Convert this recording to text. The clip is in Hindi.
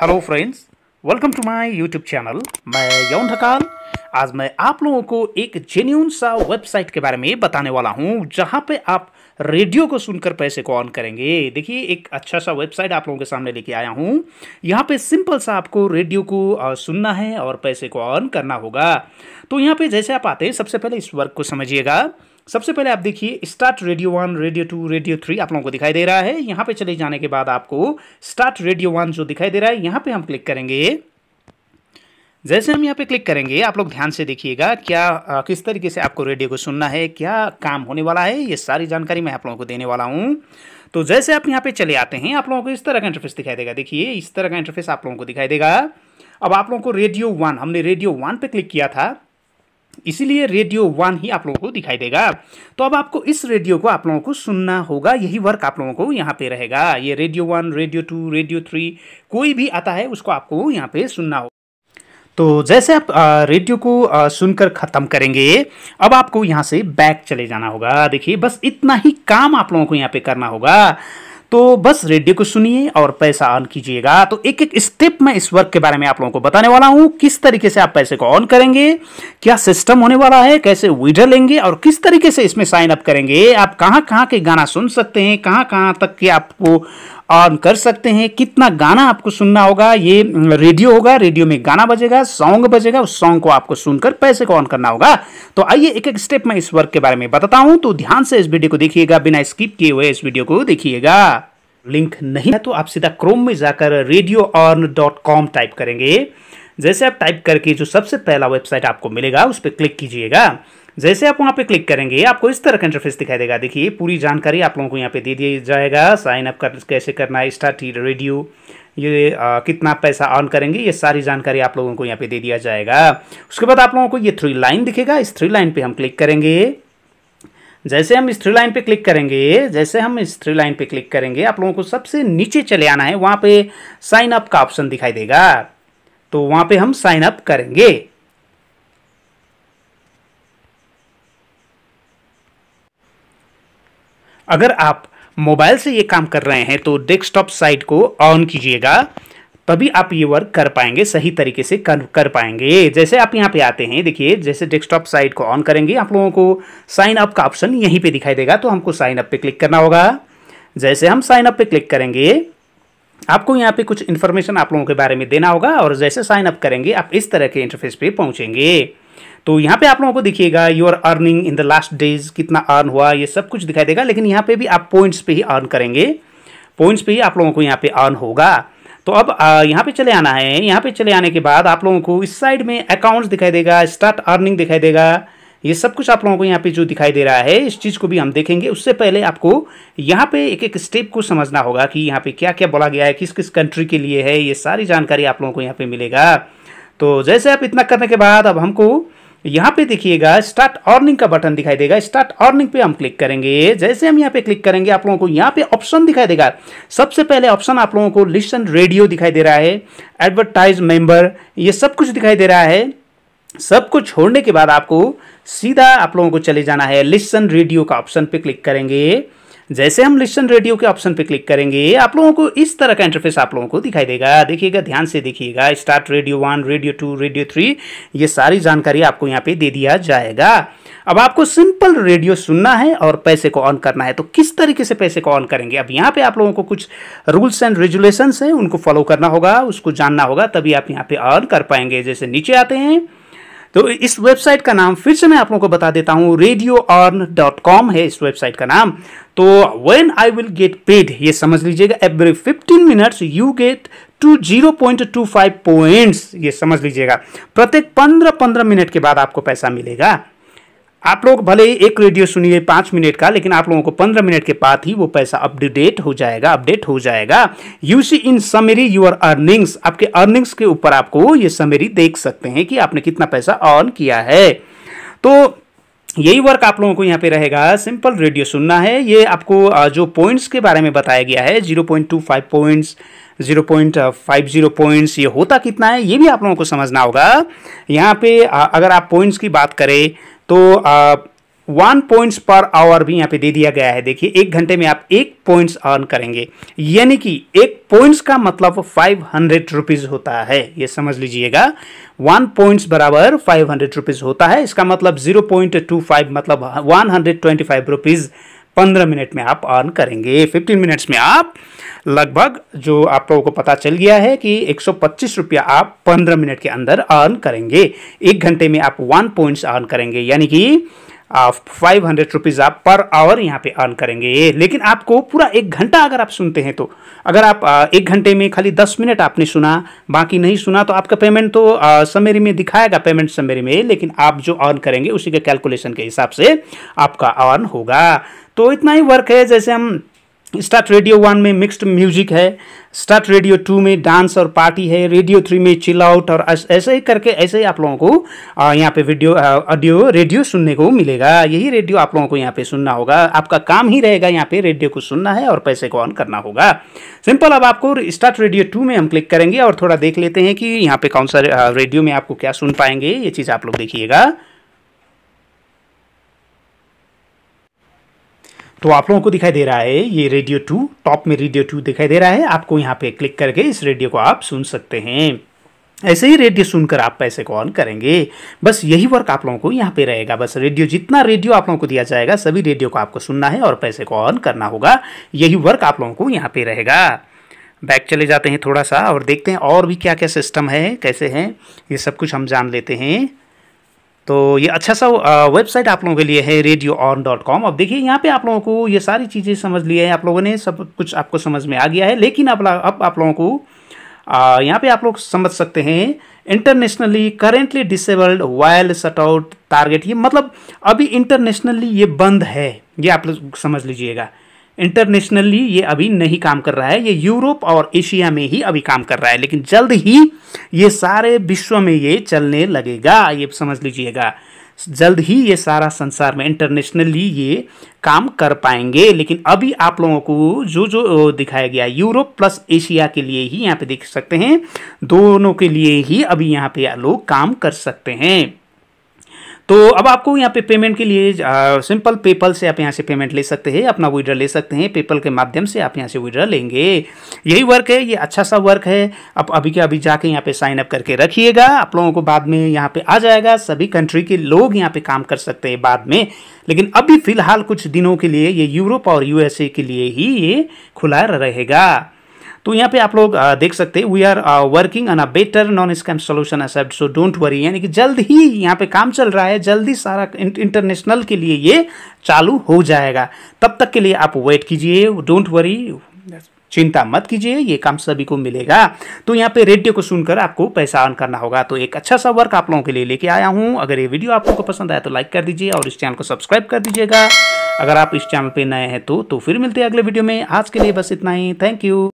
hello friends welcome to my YouTube channel मैं यौन ढकाल आज मैं आप लोगों को एक जेन्यून सा वेबसाइट के बारे में बताने वाला हूं जहां पे आप रेडियो को सुनकर पैसे को ऑन करेंगे देखिए एक अच्छा सा वेबसाइट आप लोगों के सामने लेके आया हूं यहां पे सिंपल सा आपको रेडियो को सुनना है और पैसे को ऑन करना होगा तो यहाँ पर जैसे आप आते हैं सबसे पहले इस वर्क को समझिएगा सबसे पहले आप देखिए start radio one radio two radio three आप लोगों को दिखाई दे रहा है यहाँ पे चले जाने के बाद आपको स्टार्ट रेडियो वन जो दिखाई दे रहा है यहाँ पे हम क्लिक करेंगे जैसे हम यहाँ पे क्लिक करेंगे आप लोग ध्यान से देखिएगा क्या आ, किस तरीके से आपको रेडियो को सुनना है क्या काम होने वाला है ये सारी जानकारी मैं आप लोगों को देने वाला हूँ तो जैसे आप यहाँ पे चले आते हैं आप लोगों को इस तरह का इंटरफेस दिखाई देगा देखिए इस तरह का इंटरफेस आप लोगों को दिखाई देगा अब आप लोगों को रेडियो वन हमने रेडियो वन पे क्लिक किया था इसीलिए रेडियो वन ही आप लोगों को दिखाई देगा तो अब आपको इस रेडियो को आप लोगों को सुनना होगा यही वर्क आप लोगों को यहाँ पे रहेगा ये radio one radio two radio three कोई भी आता है उसको आपको यहाँ पे सुनना होगा तो जैसे आप रेडियो को सुनकर ख़त्म करेंगे अब आपको यहाँ से बैक चले जाना होगा देखिए बस इतना ही काम आप लोगों को यहाँ पे करना होगा तो बस रेडियो को सुनिए और पैसा ऑन कीजिएगा तो एक एक स्टेप मैं इस वर्क के बारे में आप लोगों को बताने वाला हूँ किस तरीके से आप पैसे को ऑन करेंगे क्या सिस्टम होने वाला है कैसे विडर लेंगे और किस तरीके से इसमें साइन अप करेंगे आप कहाँ कहाँ के गाना सुन सकते हैं कहाँ कहाँ तक के आपको ऑन कर सकते हैं कितना गाना आपको सुनना होगा ये रेडियो होगा रेडियो में गाना बजेगा सॉन्ग बजेगा उस सॉन्ग को आपको सुनकर पैसे को ऑन करना होगा तो आइए एक एक स्टेप मैं इस वर्क के बारे में बताता हूँ तो ध्यान से इस वीडियो को देखिएगा बिना स्किप किए हुए इस वीडियो को देखिएगा लिंक नहीं है तो आप सीधा क्रोम में जाकर radio on dot com type करेंगे जैसे आप टाइप करके जो सबसे पहला वेबसाइट आपको मिलेगा उस पर क्लिक कीजिएगा जैसे आप वहाँ पे क्लिक करेंगे आपको इस तरह का इंटरफेस दिखाई देगा देखिए पूरी जानकारी आप लोगों को यहाँ पे दे दिया जाएगा साइन अप कर कैसे करना है स्टार्ट रेडियो ये आ, कितना पैसा ऑन करेंगे ये सारी जानकारी आप लोगों को यहाँ पे दे दिया जाएगा उसके बाद आप लोगों को ये थ्री लाइन दिखेगा इस थ्री लाइन पर हम क्लिक करेंगे जैसे हम इस थ्री लाइन पे क्लिक करेंगे जैसे हम इस थ्री लाइन पे क्लिक करेंगे आप लोगों को सबसे नीचे चले आना है वहाँ पे साइन अप का ऑप्शन दिखाई देगा तो वहां पे हम साइन अप करेंगे अगर आप मोबाइल से ये काम कर रहे हैं तो डेस्कटॉप साइट को ऑन कीजिएगा तभी आप ये वर्क कर पाएंगे सही तरीके से कर कर पाएंगे जैसे आप यहाँ पे आते हैं देखिए जैसे डेस्कटॉप साइट को ऑन करेंगे आप लोगों को साइन अप का ऑप्शन यहीं पे दिखाई देगा तो हमको साइन अप पे क्लिक करना होगा जैसे हम साइन अप पे क्लिक करेंगे आपको यहाँ पे कुछ इन्फॉर्मेशन आप लोगों के बारे में देना होगा और जैसे साइन अप करेंगे आप इस तरह के इंटरफेस पे पहुँचेंगे तो यहाँ पे आप लोगों को दिखिएगा your earning in the last days कितना अर्न हुआ ये सब कुछ दिखाई देगा लेकिन यहाँ पे भी आप पॉइंट्स पे ही अर्न करेंगे पॉइंट्स पे ही आप लोगों को यहाँ पे अर्न होगा तो अब यहाँ पे चले आना है यहाँ पे चले आने के बाद आप लोगों को इस साइड में अकाउंट्स दिखाई देगा स्टार्ट अर्निंग दिखाई देगा ये सब कुछ आप लोगों को यहाँ पे जो दिखाई दे रहा है इस चीज़ को भी हम देखेंगे उससे पहले आपको यहाँ पे एक एक स्टेप को समझना होगा कि यहाँ पे क्या क्या बोला गया है किस किस कंट्री के लिए है ये सारी जानकारी आप लोगों को यहाँ पे मिलेगा तो जैसे आप इतना करने के बाद अब हमको यहाँ पे देखिएगा स्टार्ट अर्निंग का बटन दिखाई देगा स्टार्ट अर्निंग पे हम क्लिक करेंगे जैसे हम यहाँ पे क्लिक करेंगे आप लोगों को यहाँ पे ऑप्शन दिखाई देगा सबसे पहले ऑप्शन आप लोगों को लिसन रेडियो दिखाई दे रहा है एडवर्टाइज मेंबर ये सब कुछ दिखाई दे रहा है सब कुछ छोड़ने के बाद आपको सीधा आप लोगों को चले जाना है लिसन रेडियो का ऑप्शन पे क्लिक करेंगे जैसे हम लिसन रेडियो के ऑप्शन पे क्लिक करेंगे आप लोगों को इस तरह का इंटरफेस आप लोगों को दिखाई देगा देखिएगा ध्यान से देखिएगा start radio one radio two radio three ये सारी जानकारी आपको यहाँ पे दे दिया जाएगा अब आपको सिंपल रेडियो सुनना है और पैसे को ऑन करना है तो किस तरीके से पैसे को ऑन करेंगे अब यहाँ पे आप लोगों को कुछ रूल्स एंड रेगुलेशंस हैं उनको फॉलो करना होगा उसको जानना होगा तभी आप यहाँ पे ऑन कर पाएंगे जैसे नीचे आते हैं तो इस वेबसाइट का नाम फिर से मैं आप लोगों को बता देता हूँ रेडियो ऑन डॉट कॉम है इस वेबसाइट का नाम तो when I will get paid ये समझ लीजिएगा every fifteen minutes you get to zero point two five points ये समझ लीजिएगा प्रत्येक पंद्रह पंद्रह मिनट के बाद आपको पैसा मिलेगा आप लोग भले ही एक रेडियो सुनिए पाँच मिनट का लेकिन आप लोगों को पंद्रह मिनट के बाद ही वो पैसा अपडेट हो जाएगा अपडेट हो जाएगा you see in summary your earnings आपके अर्निंग्स के ऊपर आपको ये समेरी देख सकते हैं कि आपने कितना पैसा अर्न किया है तो यही वर्क आप लोगों को यहाँ पे रहेगा सिंपल रेडियो सुनना है ये आपको जो पॉइंट्स के बारे में बताया गया है zero point two five points zero point five zero points ये होता कितना है ये भी आप लोगों को समझना होगा यहाँ पे अगर आप पॉइंट्स की बात करें तो वन पॉइंट्स पर आवर भी यहाँ पे दे दिया गया है देखिए एक घंटे में आप एक पॉइंट्स अर्न करेंगे यानी कि एक पॉइंट्स का मतलब फाइव हंड्रेड रुपीज़ होता है ये समझ लीजिएगा वन पॉइंट्स बराबर फाइव हंड्रेड रुपीज़ होता है इसका मतलब जीरो पॉइंट टू फाइव मतलब one hundred twenty five rupees पंद्रह मिनट में आप अर्न करेंगे फिफ्टीन मिनट्स में आप लगभग जो आप लोगों को पता चल गया है कि एक रुपया आप 15 मिनट के अंदर अर्न करेंगे एक घंटे में आप वन पॉइंट्स अर्न करेंगे यानी कि आप फाइव हंड्रेड रुपीज़ आप पर आवर यहाँ पे अर्न करेंगे लेकिन आपको पूरा एक घंटा अगर आप सुनते हैं तो अगर आप एक घंटे में खाली दस मिनट आपने सुना बाकी नहीं सुना तो आपका पेमेंट तो समेरी में दिखाएगा पेमेंट समेरी में लेकिन आप जो अर्न करेंगे उसी के कैलकुलेशन के हिसाब से आपका अर्न होगा तो इतना ही वर्क है जैसे हम तो स्टार्ट रेडियो वन में मिक्स्ड म्यूजिक है स्टार्ट रेडियो टू में डांस और पार्टी है रेडियो थ्री में चिल आउट और ऐसे ही करके ऐसे ही आप लोगों को यहाँ पे वीडियो ऑडियो रेडियो सुनने को मिलेगा यही रेडियो आप लोगों को यहाँ पे सुनना होगा आपका काम ही रहेगा यहाँ पे रेडियो को सुनना है और पैसे को ऑन करना होगा सिंपल अब आपको स्टार्ट रेडियो टू में हम क्लिक करेंगे और थोड़ा देख लेते हैं कि यहाँ पे कौन सा रेडियो में आपको क्या सुन पाएंगे ये चीज़ आप लोग देखिएगा तो आप लोगों को दिखाई दे रहा है ये रेडियो टू टॉप में रेडियो टू दिखाई दे रहा है आपको यहाँ पे क्लिक करके इस रेडियो को आप सुन सकते हैं ऐसे ही रेडियो सुनकर आप पैसे को ऑन करेंगे बस यही वर्क आप लोगों को यहाँ पे रहेगा बस रेडियो जितना रेडियो आप लोगों को दिया जाएगा सभी रेडियो को आपको सुनना है और पैसे को ऑन करना होगा यही वर्क आप लोगों को यहाँ पे रहेगा बैक चले जाते हैं थोड़ा सा और देखते हैं और भी क्या क्या सिस्टम है कैसे हैं ये सब कुछ हम जान लेते हैं तो ये अच्छा सा वेबसाइट आप लोगों के लिए है रेडियो ऑन डॉट कॉम अब देखिए यहाँ पे आप लोगों को ये सारी चीज़ें समझ ली है आप लोगों ने सब कुछ आपको समझ में आ गया है लेकिन अब अब आप लोगों को यहाँ पे आप लोग समझ सकते हैं internationally currently disabled while sat out target ये मतलब अभी इंटरनेशनली ये बंद है ये आप लोग समझ लीजिएगा इंटरनेशनली ये अभी नहीं काम कर रहा है ये यूरोप और एशिया में ही अभी काम कर रहा है लेकिन जल्द ही ये सारे विश्व में ये चलने लगेगा ये समझ लीजिएगा जल्द ही ये सारा संसार में इंटरनेशनली ये काम कर पाएंगे लेकिन अभी आप लोगों को जो जो दिखाया गया यूरोप प्लस एशिया के लिए ही यहाँ पे देख सकते हैं दोनों के लिए ही अभी यहाँ पे लोग काम कर सकते हैं तो अब आपको यहाँ पे पेमेंट के लिए सिंपल पेपल से आप यहाँ से पेमेंट ले सकते हैं अपना विड्रा ले सकते हैं पेपल के माध्यम से आप यहाँ से विड्रा लेंगे यही वर्क है ये अच्छा सा वर्क है आप अभी के अभी जाके यहाँ पे साइन अप करके रखिएगा आप लोगों को बाद में यहाँ पे आ जाएगा सभी कंट्री के लोग यहाँ पे काम कर सकते हैं बाद में लेकिन अभी फिलहाल कुछ दिनों के लिए ये यूरोप और यूएसए के लिए ही ये खुला रहेगा तो यहाँ पे आप लोग देख सकते हैं we are working on a better non scam solution except so don't worry यानी कि जल्द ही यहाँ पे काम चल रहा है जल्दी सारा इंटरनेशनल के लिए ये चालू हो जाएगा तब तक के लिए आप वेट कीजिए डोंट वरी चिंता मत कीजिए ये काम सभी को मिलेगा तो यहाँ पे रेडियो को सुनकर आपको पैसा अर्न करना होगा तो एक अच्छा सा वर्क आप लोगों के लिए लेके आया हूँ अगर ये वीडियो आप लोगों को पसंद आया तो लाइक कर दीजिए और इस चैनल को सब्सक्राइब कर दीजिएगा अगर आप इस चैनल पे नए हैं तो तो फिर मिलते हैं अगले वीडियो में आज के लिए बस इतना ही थैंक यू